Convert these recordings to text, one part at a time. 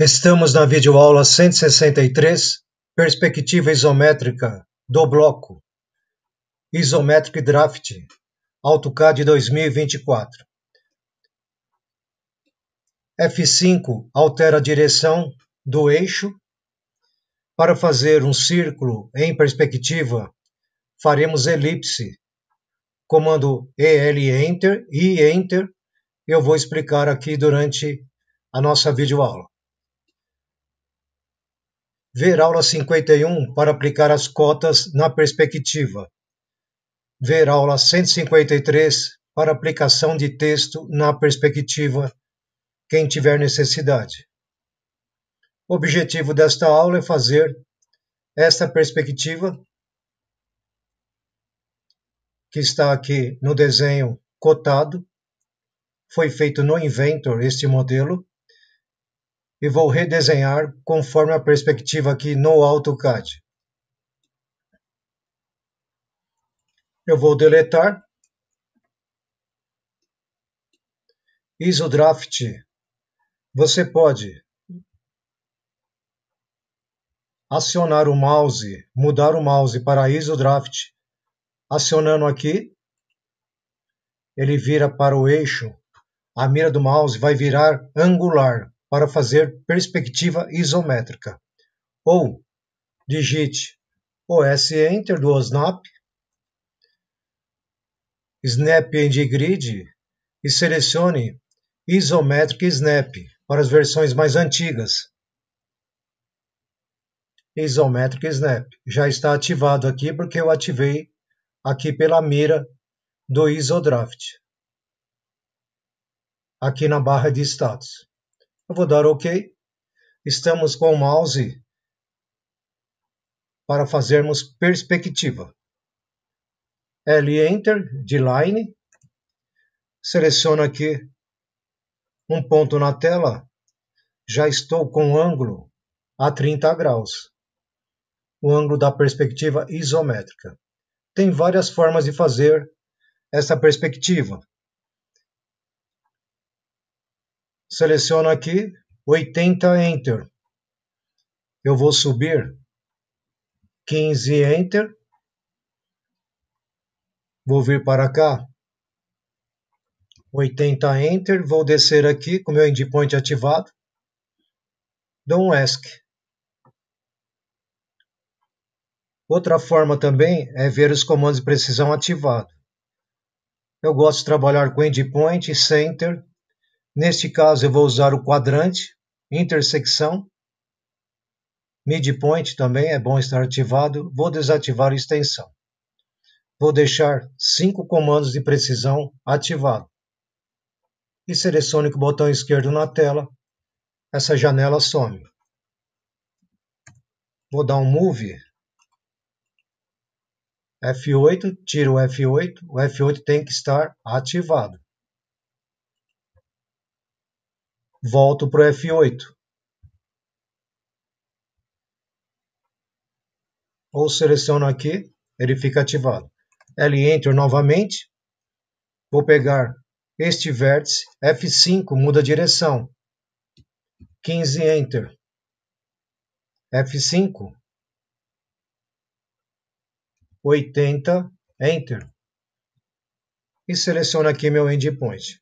Estamos na videoaula 163, perspectiva isométrica do bloco, Isometric Draft, AutoCAD 2024. F5 altera a direção do eixo. Para fazer um círculo em perspectiva, faremos elipse. Comando EL Enter e Enter, eu vou explicar aqui durante a nossa videoaula. Ver aula 51 para aplicar as cotas na perspectiva. Ver aula 153 para aplicação de texto na perspectiva, quem tiver necessidade. O objetivo desta aula é fazer esta perspectiva, que está aqui no desenho cotado, foi feito no Inventor este modelo, e vou redesenhar conforme a perspectiva aqui no AutoCAD. Eu vou deletar. IsoDraft. Você pode acionar o mouse, mudar o mouse para IsoDraft. Acionando aqui, ele vira para o eixo. A mira do mouse vai virar angular, para fazer perspectiva isométrica. Ou digite OS Enter do OSNAP, Snap End Grid e selecione Isometric Snap para as versões mais antigas. Isometric Snap já está ativado aqui porque eu ativei aqui pela mira do IsoDraft, aqui na barra de status. Eu vou dar OK. Estamos com o mouse para fazermos perspectiva. L Enter de Line. Seleciono aqui um ponto na tela. Já estou com o ângulo a 30 graus. O ângulo da perspectiva isométrica. Tem várias formas de fazer essa perspectiva. seleciono aqui 80 Enter. Eu vou subir 15 Enter. Vou vir para cá. 80 Enter. Vou descer aqui com meu endpoint ativado. Dou um ESC. Outra forma também é ver os comandos de precisão ativados. Eu gosto de trabalhar com endpoint, center Neste caso, eu vou usar o quadrante, intersecção, midpoint também é bom estar ativado. Vou desativar a extensão. Vou deixar cinco comandos de precisão ativados. E selecione com o botão esquerdo na tela, essa janela some. Vou dar um move, F8, tiro o F8, o F8 tem que estar ativado. volto para o F8. Ou seleciono aqui, ele fica ativado. L-Enter novamente. Vou pegar este vértice, F5 muda a direção. 15 Enter. F5. 80 Enter. E seleciono aqui meu endpoint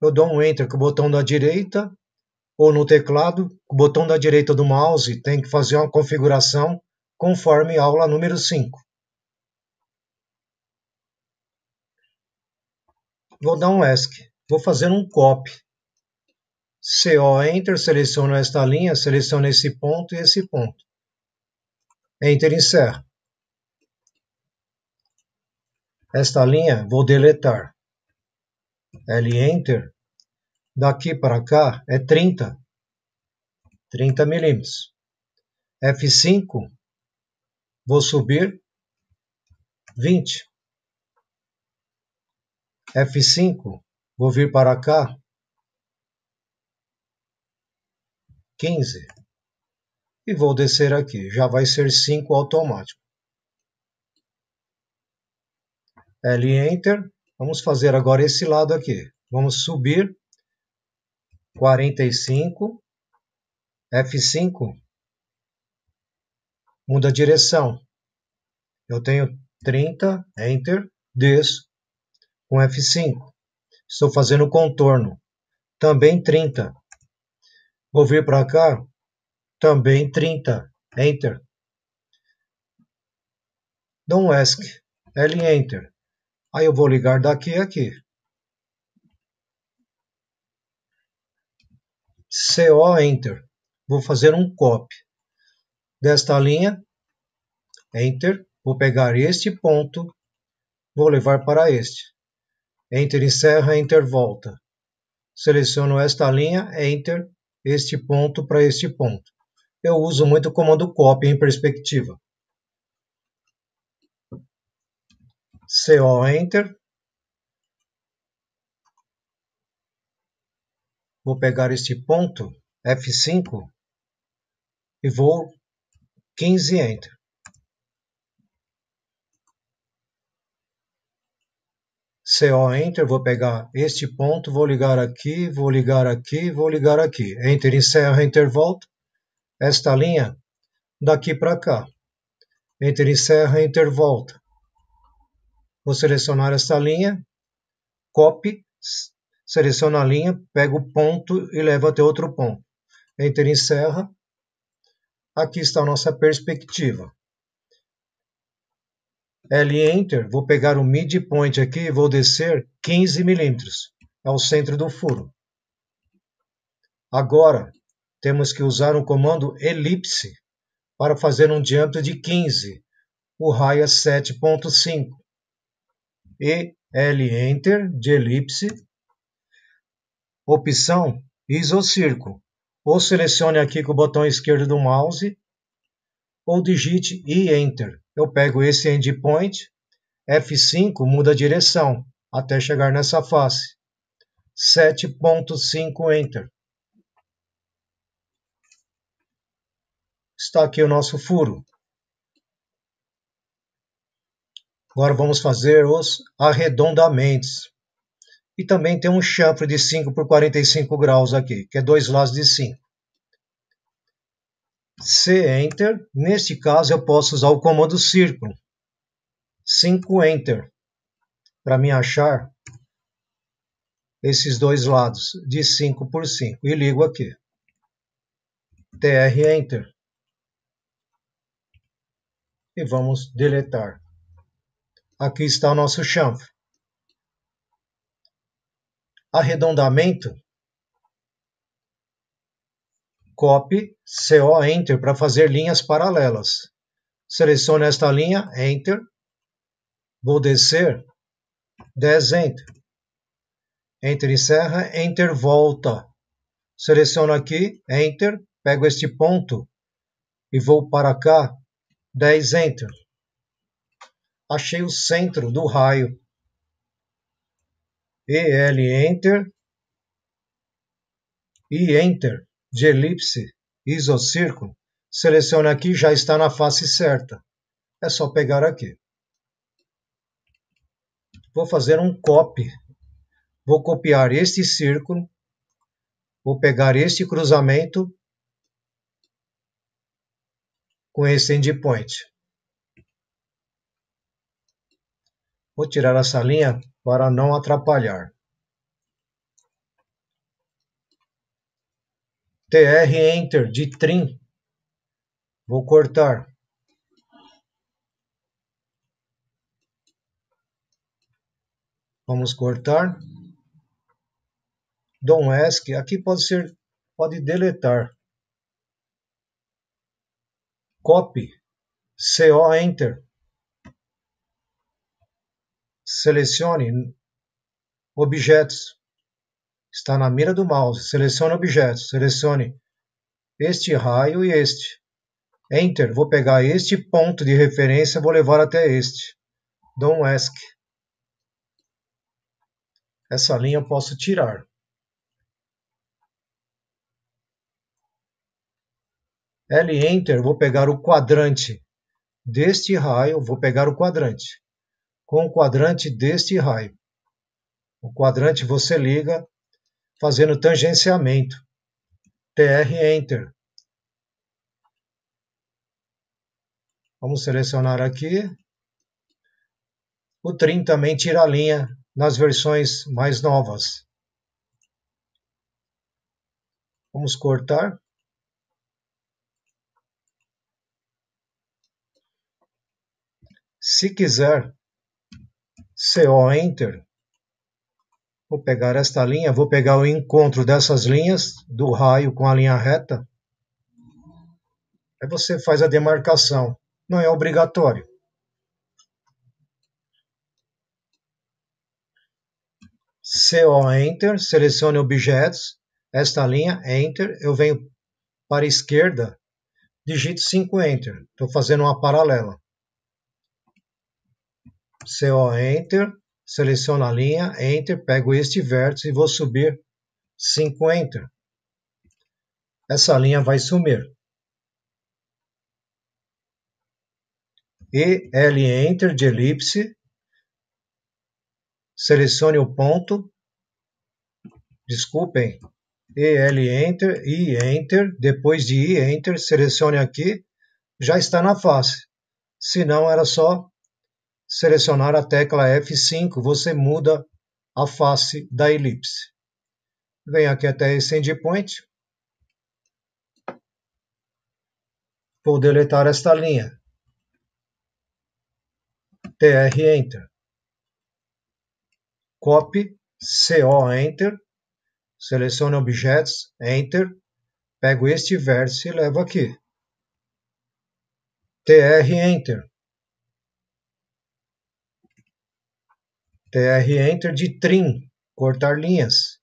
eu dou um Enter com o botão da direita ou no teclado, com o botão da direita do mouse, tem que fazer uma configuração conforme aula número 5. Vou dar um ESC. Vou fazer um copy. CO Enter, seleciono esta linha, seleciono esse ponto e esse ponto. Enter encerra. Esta linha vou deletar. L Enter daqui para cá é 30, 30 milímetros. F5, vou subir 20. F5, vou vir para cá 15. E vou descer aqui, já vai ser 5 automático. L Enter, vamos fazer agora esse lado aqui. Vamos subir 45, F5, muda a direção. Eu tenho 30, Enter, desço com F5. Estou fazendo o contorno. Também 30. Vou vir para cá, também 30, Enter. Dou um ESC, L, Enter. Aí eu vou ligar daqui a aqui. CO Enter. Vou fazer um copy desta linha, Enter. Vou pegar este ponto, vou levar para este. Enter encerra, Enter volta. Seleciono esta linha, Enter, este ponto para este ponto. Eu uso muito o comando copy em perspectiva. CO Enter, Vou pegar este ponto, F5, e vou 15 Enter. CO Enter, vou pegar este ponto, vou ligar aqui, vou ligar aqui, vou ligar aqui. Enter, encerra, Enter, volta. Esta linha daqui para cá. Enter, encerra, Enter, volta. Vou selecionar esta linha, copy, seleciona a linha, pega o ponto e leva até outro ponto. Enter encerra. Aqui está a nossa perspectiva. L Enter, vou pegar o midpoint aqui e vou descer 15 milímetros ao é centro do furo. Agora, temos que usar o comando elipse para fazer um diâmetro de 15, o raio é 7.5. E L Enter de elipse, opção isocirco. Ou selecione aqui com o botão esquerdo do mouse, ou digite e Enter. Eu pego esse endpoint, F5 muda a direção até chegar nessa face. 7.5 Enter. Está aqui o nosso furo. Agora vamos fazer os arredondamentos. E também tem um chanfre de 5 por 45 graus aqui, que é dois lados de 5. C Enter. Neste caso, eu posso usar o comando círculo. 5 Enter. Para me achar esses dois lados de 5 por 5. E ligo aqui. TR Enter. E vamos deletar. Aqui está o nosso chanfre arredondamento, copy, CO, Enter, para fazer linhas paralelas. Seleciono esta linha, Enter, vou descer, 10, Enter. Enter encerra, Enter volta. Seleciono aqui, Enter, pego este ponto e vou para cá, 10, Enter. Achei o centro do raio. EL Enter e Enter de elipse isocírculo. Seleciona aqui, já está na face certa. É só pegar aqui. Vou fazer um copy. Vou copiar este círculo. Vou pegar este cruzamento com esse endpoint. Vou tirar essa linha para não atrapalhar. TR Enter de trim. Vou cortar. Vamos cortar. Dom ESC, aqui pode ser, pode deletar. Copy, CO Enter selecione objetos. Está na mira do mouse. Selecione objetos. Selecione este raio e este. Enter. Vou pegar este ponto de referência, vou levar até este. Dou um ESC. Essa linha eu posso tirar. L Enter, vou pegar o quadrante deste raio, vou pegar o quadrante com o quadrante deste raio. O quadrante você liga fazendo tangenciamento. TR Enter. Vamos selecionar aqui. O trim também tira a linha nas versões mais novas. Vamos cortar. Se quiser, CO Enter. Vou pegar esta linha, vou pegar o encontro dessas linhas, do raio com a linha reta. Aí você faz a demarcação. Não é obrigatório. CO Enter, selecione objetos, esta linha, Enter, eu venho para a esquerda, digito 5 Enter. Estou fazendo uma paralela. CO Enter, seleciono a linha, Enter, pego este vértice e vou subir 5 Enter. Essa linha vai sumir. E L Enter de elipse, selecione o ponto, desculpem, EL Enter, I Enter, depois de I Enter, selecione aqui, já está na face. Se não, era só selecionar a tecla F5, você muda a face da elipse. Venho aqui até esse endpoint. Vou deletar esta linha. TR Enter. Copy, CO Enter. Selecione objetos, Enter. Pego este vértice e levo aqui. TR Enter tr-enter de trim, cortar linhas.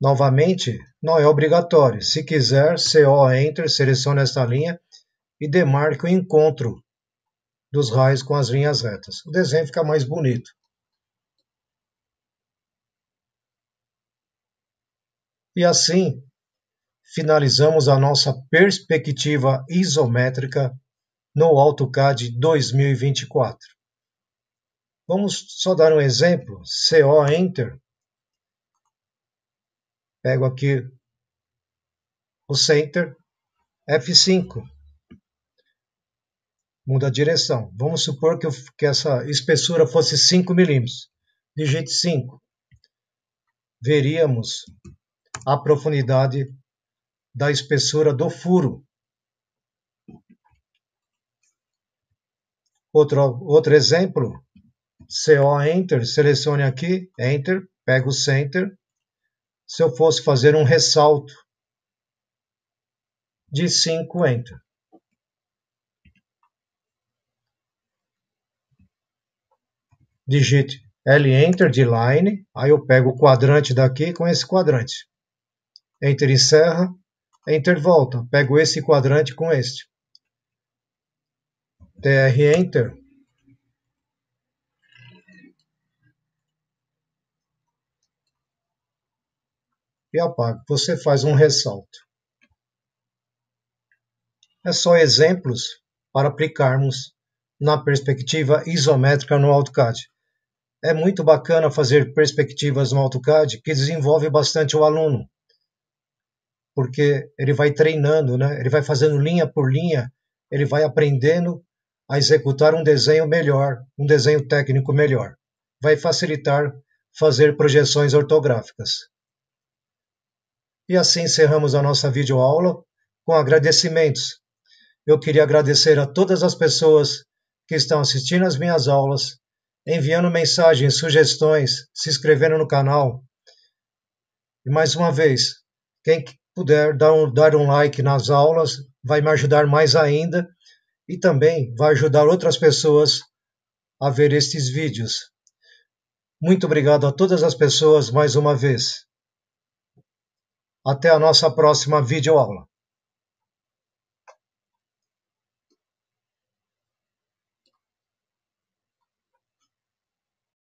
Novamente, não é obrigatório. Se quiser, CO Enter, selecione esta linha e demarque o encontro dos raios com as linhas retas. O desenho fica mais bonito. E assim, finalizamos a nossa perspectiva isométrica no AutoCAD 2024. Vamos só dar um exemplo, CO Enter. Pego aqui o Center, F5. Muda a direção. Vamos supor que, eu, que essa espessura fosse 5 milímetros. Digite 5. Veríamos a profundidade da espessura do furo Outro, outro exemplo, CO Enter, selecione aqui, Enter, pego o Center. Se eu fosse fazer um ressalto de 5, Enter. Digite L Enter de Line, aí eu pego o quadrante daqui com esse quadrante. Enter encerra, Enter volta, pego esse quadrante com este dr enter e apago. Você faz um ressalto. É só exemplos para aplicarmos na perspectiva isométrica no AutoCAD. É muito bacana fazer perspectivas no AutoCAD que desenvolve bastante o aluno, porque ele vai treinando, né? ele vai fazendo linha por linha, ele vai aprendendo a executar um desenho melhor, um desenho técnico melhor. Vai facilitar fazer projeções ortográficas. E assim encerramos a nossa videoaula com agradecimentos. Eu queria agradecer a todas as pessoas que estão assistindo às minhas aulas, enviando mensagens, sugestões, se inscrevendo no canal. E mais uma vez, quem puder dar um, dar um like nas aulas vai me ajudar mais ainda e também vai ajudar outras pessoas a ver estes vídeos. Muito obrigado a todas as pessoas mais uma vez. Até a nossa próxima videoaula.